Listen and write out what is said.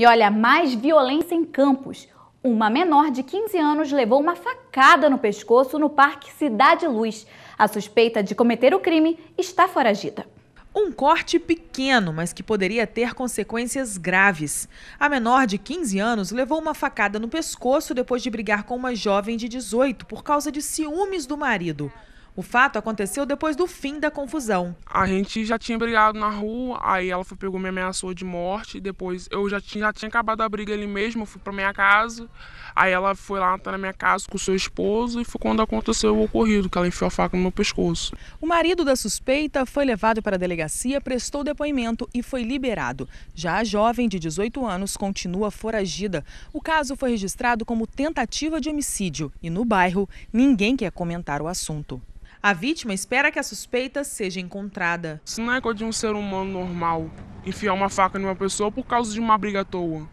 E olha, mais violência em Campos. Uma menor de 15 anos levou uma facada no pescoço no Parque Cidade Luz. A suspeita de cometer o crime está foragida. Um corte pequeno, mas que poderia ter consequências graves. A menor de 15 anos levou uma facada no pescoço depois de brigar com uma jovem de 18 por causa de ciúmes do marido. O fato aconteceu depois do fim da confusão. A gente já tinha brigado na rua, aí ela foi, pegou me ameaçou de morte. Depois eu já tinha, já tinha acabado a briga ali mesmo, eu fui para minha casa. Aí ela foi lá tá na minha casa com seu esposo e foi quando aconteceu o ocorrido, que ela enfiou a faca no meu pescoço. O marido da suspeita foi levado para a delegacia, prestou depoimento e foi liberado. Já a jovem de 18 anos continua foragida. O caso foi registrado como tentativa de homicídio e no bairro ninguém quer comentar o assunto. A vítima espera que a suspeita seja encontrada. Isso não é coisa de um ser humano normal enfiar uma faca numa pessoa por causa de uma briga à toa.